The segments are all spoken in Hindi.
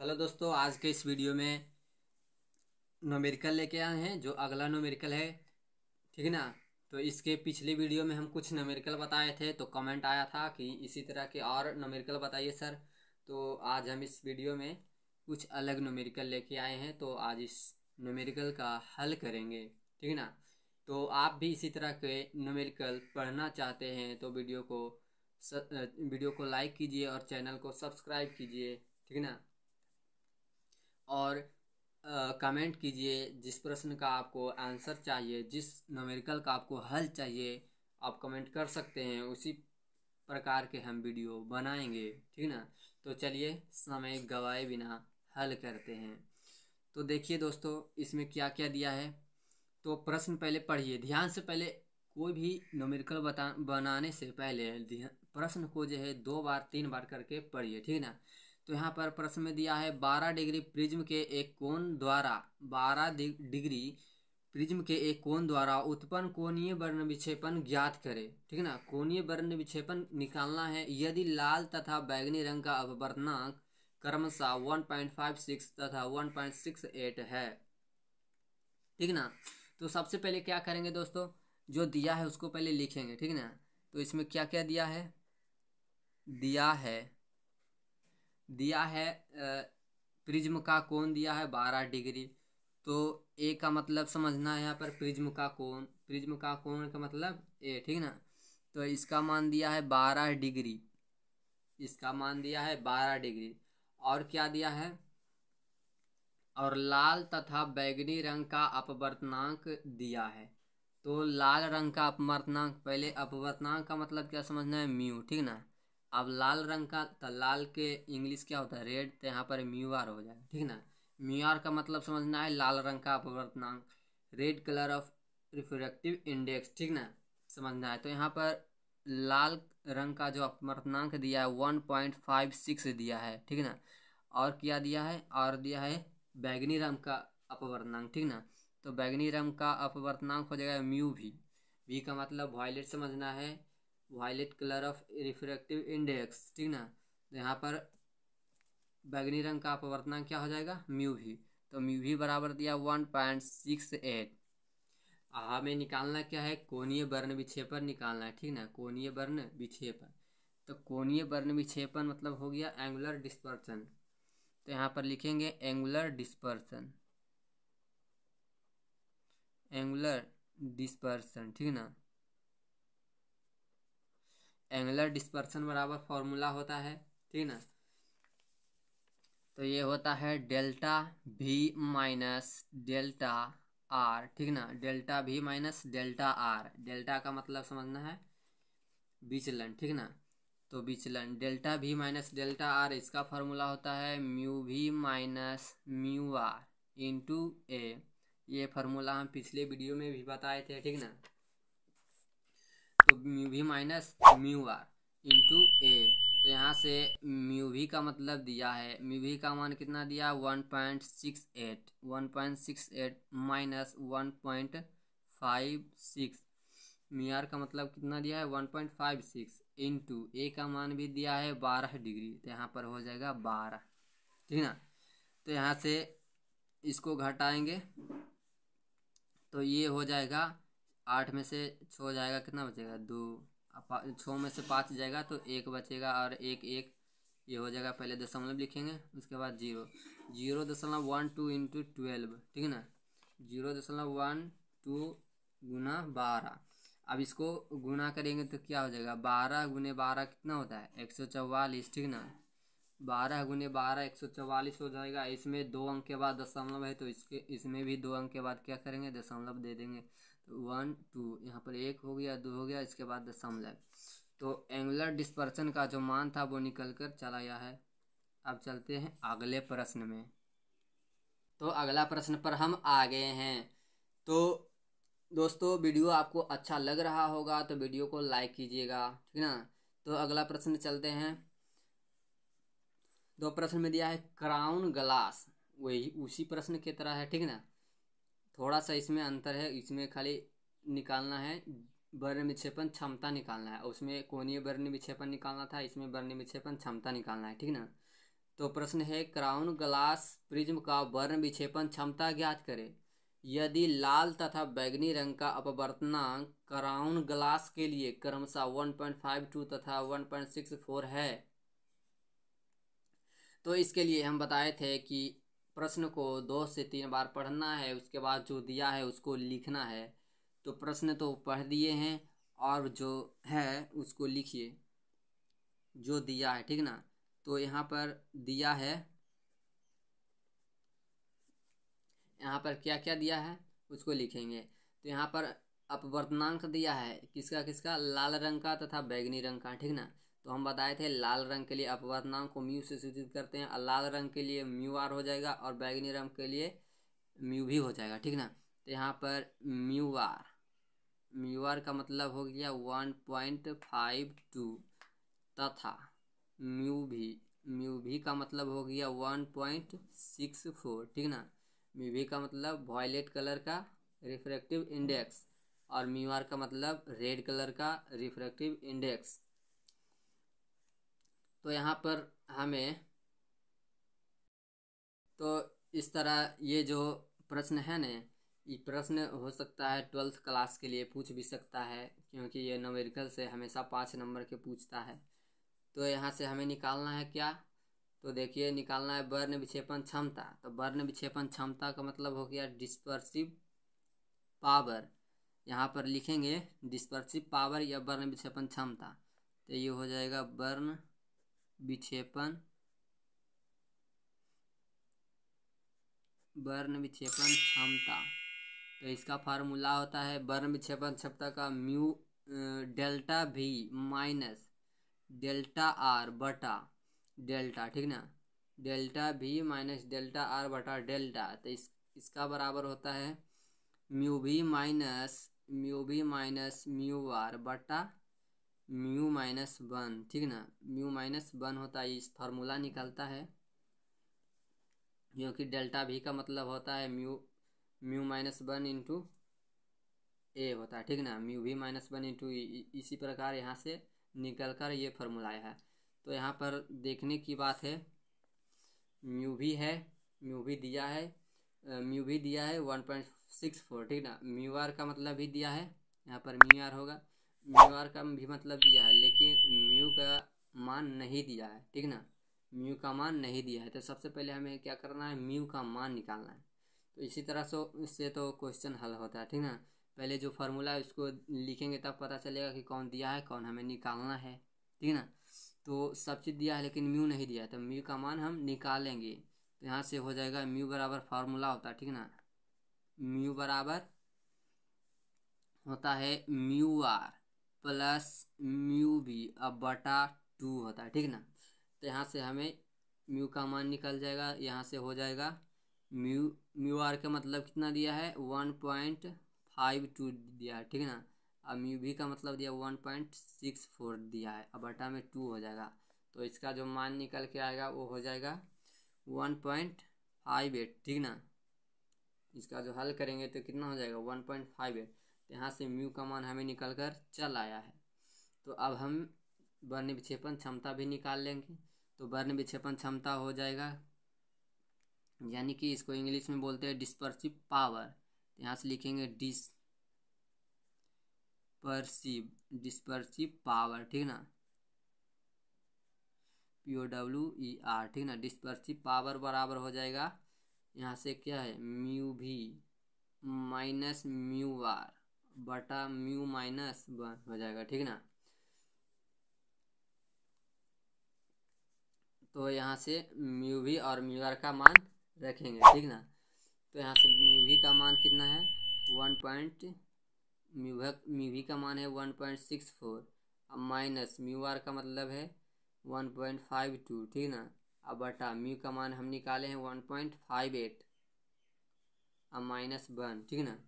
हेलो दोस्तों आज के इस वीडियो में नोमेरिकल लेके आए हैं जो अगला नोमेरिकल है ठीक है ना तो इसके पिछले वीडियो में हम कुछ नोमेरिकल बताए थे तो कमेंट आया था कि इसी तरह के और नोमेरिकल बताइए सर तो आज हम इस वीडियो में कुछ अलग नोमेरिकल लेके आए हैं तो आज इस नोमेरिकल का हल करेंगे ठीक है ना तो आप भी इसी तरह के नोमेरिकल पढ़ना चाहते हैं तो वीडियो को वीडियो को लाइक कीजिए और चैनल को सब्सक्राइब कीजिए ठीक है ना और कमेंट कीजिए जिस प्रश्न का आपको आंसर चाहिए जिस नोमेरिकल का आपको हल चाहिए आप कमेंट कर सकते हैं उसी प्रकार के हम वीडियो बनाएंगे ठीक ना तो चलिए समय गवाए बिना हल करते हैं तो देखिए दोस्तों इसमें क्या क्या दिया है तो प्रश्न पहले पढ़िए ध्यान से पहले कोई भी नोमेरिकल बता बनाने से पहले प्रश्न को जो है दो बार तीन बार करके पढ़िए ठीक ना तो यहाँ पर प्रश्न में दिया है बारह डिग्री प्रिज्म के एक कोण द्वारा बारह डिग्री प्रिज्म के एक कोण द्वारा उत्पन्न कोणीय वर्ण विक्षेपण ज्ञात करें ठीक है ना कोणीय वर्ण विक्षेपण निकालना है यदि लाल तथा बैगनी रंग का अपवर्तनांक क्रमशः 1.56 तथा 1.68 है ठीक ना तो सबसे पहले क्या करेंगे दोस्तों जो दिया है उसको पहले लिखेंगे ठीक ना तो इसमें क्या क्या दिया है दिया है दिया है प्रिज्म का कोण दिया है बारह डिग्री तो ए का मतलब समझना है यहाँ पर प्रिज्म का कोण प्रिज्म का कोण का मतलब ए ठीक ना तो इसका मान दिया है बारह डिग्री इसका मान दिया है बारह डिग्री और क्या दिया है और लाल तथा बैगनी रंग का अपवर्तनांक दिया है तो लाल रंग का अपवर्तनांक पहले अपवर्तनांक का मतलब क्या समझना है म्यू ठीक ना अब लाल रंग का तो लाल के इंग्लिश क्या होता है रेड तो यहाँ पर म्यू आर हो जाएगा ठीक ना म्यूआर का मतलब समझना है लाल रंग का अपवर्तनांक red colour of refractive index ठीक ना समझना है तो यहाँ पर लाल रंग का जो अपवर्तनांक दिया है वन पॉइंट फाइव सिक्स दिया है ठीक ना और क्या दिया है और दिया है बैगनी रंग का अपवर्तनांक ठीक ना तो बैगनी रंग का अपवर्तनांक हो जाएगा म्यू भी वी का मतलब वॉयलेट समझना है violet colour of refractive index ठीक ना तो यहाँ पर बैगनी रंग का अपवर्तनांक क्या हो जाएगा म्यू भी तो म्यू भी बराबर दिया वन पॉइंट सिक्स एट हमें निकालना क्या है कोनीय वर्ण विक्षेपण निकालना है ठीक ना कोनीय वर्ण विक्षेपण तो कोनीय वर्ण विक्षेपण मतलब हो गया एंगुलर डिस्पर्सन तो यहाँ पर लिखेंगे एंगुलर डिस्पर्सन एंगुलर डिस्पर्सन ठीक ना एंगुलर डिस्पर्सन बराबर फॉर्मूला होता है ठीक ना तो ये होता है delta V minus delta are ठीक ना delta V minus delta R delta का मतलब समझना है विचलन ठीक ना तो विचलन delta V minus delta R इसका फॉर्मूला होता है mu V minus mu R into A ये फार्मूला हम पिछले वीडियो में भी बताए थे ठीक ना तो mu V minus mu R into A तो यहाँ से म्यू भी का मतलब दिया है म्यू भी का मान कितना दिया one point six eight one point six eight minus one point five six mu R का मतलब कितना दिया है one point five six into A का मान भी दिया है बारह डिग्री तो यहाँ पर हो जाएगा बारह ठीक ना तो यहाँ से इसको घटाएंगे तो ये हो जाएगा आठ में से छः जाएगा कितना बचेगा दो छः में से पाँच जाएगा तो एक बचेगा और एक एक ये हो जाएगा पहले दशमलव लिखेंगे उसके बाद जीरो जीरो दशमलव वन टू इंटू ट्वेल्व ठीक है ना जीरो दशमलव वन टू गुना बारह अब इसको गुना करेंगे तो क्या हो जाएगा बारह गुने बारह कितना होता है एक सौ चवालीस ठीक ना बारह गुने बारह एक सौ चवालीस हो जाएगा इसमें दो अंक के बाद दशमलव है तो इसके इसमें भी दो अंक के बाद क्या करेंगे दशमलव दे देंगे वन टू यहाँ पर एक हो गया दो हो गया इसके बाद दशमलव तो एंगुलर डिस्पर्सन का जो मान था वो निकल कर चला गया है अब चलते हैं अगले प्रश्न में तो अगला प्रश्न पर हम आ गए हैं तो दोस्तों वीडियो आपको अच्छा लग रहा होगा तो वीडियो को लाइक कीजिएगा ठीक ना तो अगला प्रश्न चलते हैं दो प्रश्न में दिया है क्राउन ग्लास वही उसी प्रश्न की तरह है ठीक ना थोड़ा सा इसमें अंतर है इसमें खाली निकालना है वर्ण विक्षेपण क्षमता निकालना है उसमें कोणीय वर्ण विक्षेपण निकालना था इसमें वर्ण विक्षेपण क्षमता निकालना है ठीक ना तो प्रश्न है क्राउन ग्लास प्रिज्म का वर्ण विक्षेपण क्षमता ज्ञात करें यदि लाल तथा बैगनी रंग का अपवर्तनांक क्राउन ग्लास के लिए क्रमशः 1.52 तथा 1.64 है तो इसके लिए हम बताए थे कि प्रश्न को दो से तीन बार पढ़ना है उसके बाद जो दिया है उसको लिखना है तो प्रश्न तो पढ़ दिए हैं और जो है उसको लिखिए जो दिया है ठीक ना तो यहाँ पर दिया है यहाँ पर क्या क्या दिया है उसको लिखेंगे तो यहाँ पर अपवर्तनांक दिया है किसका किसका लाल रंग का तथा बैगनी रंग का ठीक ना तो हम बताए थे लाल रंग के लिए अपवर्तनांक को म्यू से सूचित करते हैं और लाल रंग के लिए म्यू आर हो जाएगा और बैगनी रंग के लिए म्यू भी हो जाएगा ठीक ना तो यहाँ पर म्यू आर म्यू आर का मतलब हो गया वन पॉइंट फाइव टू तथा म्यू भी म्यू भी का मतलब हो गया वन पॉइंट सिक्स फोर ठीक ना म्यू भी का मतलब वॉयलेट कलर का रिफ्रैक्टिव इंडेक्स और म्यू आर का मतलब रेड कलर का रिफ्रैक्टिव इंडेक्स तो यहाँ पर हमें तो इस तरह ये जो प्रश्न है ना ये प्रश्न हो सकता है ट्वेल्थ क्लास के लिए पूछ भी सकता है क्योंकि ये नवेरिकल से हमेशा पाँच नंबर के पूछता है तो यहाँ से हमें निकालना है क्या तो देखिए निकालना है वर्ण विक्षेपण क्षमता तो वर्ण विक्षेपण क्षमता का मतलब हो गया डिस्पर्सिव पावर यहाँ पर लिखेंगे डिस्पर्सिव पावर या वर्ण विक्षेपण क्षमता तो ये हो जाएगा वर्ण विक्षेपण वर्ण विक्षेपण क्षमता तो इसका फार्मूला होता है वर्ण विक्षेपण क्षमता का mu delta V minus delta R बटा डेल्टा ठीक ना delta V minus delta R बटा डेल्टा तो इस इसका बराबर होता है mu V minus mu V minus mu R बटा म्यू माइनस वन ठीक ना म्यू माइनस वन होता है इस फार्मूला निकलता है क्योंकि डेल्टा भी का मतलब होता है mu mu minus one into A होता है ठीक ना mu V minus one into इसी प्रकार यहाँ से निकल कर ये फार्मूला आया है तो यहाँ पर देखने की बात है म्यू भी है म्यू भी दिया है म्यू भी दिया है वन पॉइंट सिक्स फोर ठीक ना म्यू आर का मतलब भी दिया है यहाँ पर म्यू आर होगा म्यूआर का भी मतलब दिया है लेकिन म्यू का मान नहीं दिया है ठीक ना म्यू का मान नहीं दिया है तो सबसे पहले हमें क्या करना है म्यू का मान निकालना है तो इसी तरह से इससे तो क्वेश्चन हल होता है ठीक ना पहले जो फार्मूला है उसको लिखेंगे तब पता चलेगा कि कौन दिया है कौन हमें निकालना है ठीक ना तो सब चीज़ दिया है लेकिन म्यू नहीं दिया है तो म्यू का मान हम निकालेंगे तो यहाँ से हो जाएगा म्यू बराबर फार्मूला होता है ठीक ना म्यू बराबर होता है म्यू आर प्लस म्यू भी अब बटा टू होता है ठीक ना तो यहाँ से हमें म्यू का मान निकल जाएगा यहाँ से हो जाएगा म्यू म्यू आर का मतलब कितना दिया है वन पॉइंट फाइव टू दिया है ठीक है ना अब म्यू भी का मतलब दिया वन पॉइंट सिक्स फोर दिया है अब बटा में टू हो जाएगा तो इसका जो मान निकल के आएगा वो हो जाएगा वन पॉइंट फाइव एट ठीक ना इसका जो हल करेंगे तो कितना हो जाएगा वन पॉइंट फाइव एट यहाँ से म्यू का मान हमें निकल कर चल आया है तो अब हम वर्ण विक्षेपण क्षमता भी निकाल लेंगे तो वर्ण विक्षेपण क्षमता हो जाएगा यानी कि इसको इंग्लिश में बोलते हैं डिस्पर्सिव पावर तो यहाँ से लिखेंगे डिस परसिव डिस्पर्सिव पावर ठीक ना P O W E R ठीक ना डिस्पर्सिव पावर बराबर हो जाएगा यहाँ से क्या है mu V minus mu R बटा म्यू माइनस वन हो जाएगा ठीक ना तो यहाँ से म्यू भी और म्यू आर का मान रखेंगे ठीक ना तो यहाँ से म्यू भी का मान कितना है one point mu mu V का मान है वन पॉइंट सिक्स फोर अब माइनस म्यू आर का मतलब है वन पॉइंट फाइव टू ठीक ना अब बटा म्यू का मान हम निकाले हैं वन पॉइंट फाइव एट अब माइनस वन ठीक ना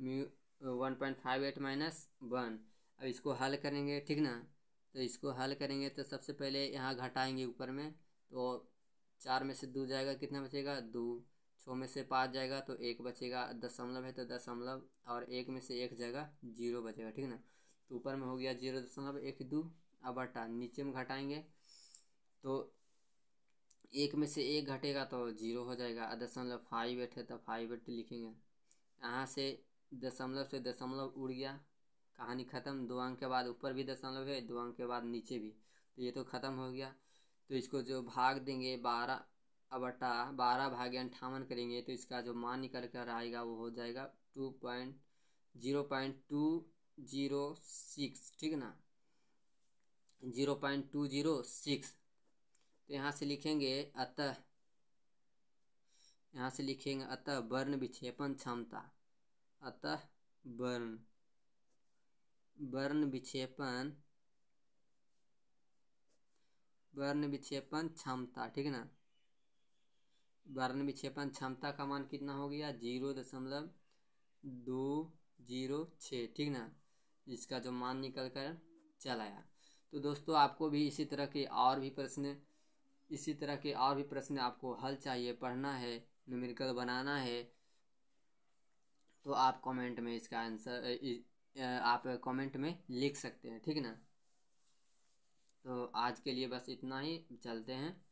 mu one point five eight minus one अब इसको हल करेंगे ठीक ना तो इसको हल करेंगे तो सबसे पहले यहाँ घटाएंगे ऊपर में तो चार में से दो जाएगा कितना बचेगा दो छः में से पाँच जाएगा तो एक बचेगा दशमलव है तो दशमलव और एक में से एक जाएगा जीरो बचेगा ठीक ना तो ऊपर में हो गया जीरो दशमलव एक दो अब बटा नीचे में घटाएंगे तो एक में से एक घटेगा तो जीरो हो जाएगा दशमलव फाइव एट है तो फाइव एट लिखेंगे यहाँ से दशमलव से दशमलव उड़ गया कहानी ख़त्म दो अंक के बाद ऊपर भी दशमलव है दो अंक के बाद नीचे भी तो ये तो ख़त्म हो गया तो इसको जो भाग देंगे बारह अबटा बारह भाग्य अंठावन करेंगे तो इसका जो मान निकल कर आएगा वो हो जाएगा two point zero point two zero six ठीक ना zero point two zero six तो यहाँ से लिखेंगे अतः यहाँ से लिखेंगे अतः वर्ण विक्षेपण क्षमता अतः वर्ण वर्ण विक्षेपण वर्ण विक्षेपण क्षमता ठीक है ना वर्ण विक्षेपण क्षमता का मान कितना हो गया जीरो दशमलव दो जीरो छः ठीक ना इसका जो मान निकल कर चलाया तो दोस्तों आपको भी इसी तरह के और भी प्रश्न इसी तरह के और भी प्रश्न आपको हल चाहिए पढ़ना है न्यूमेरिकल बनाना है तो आप कमेंट में इसका आंसर आप कमेंट में लिख सकते हैं ठीक ना तो आज के लिए बस इतना ही चलते हैं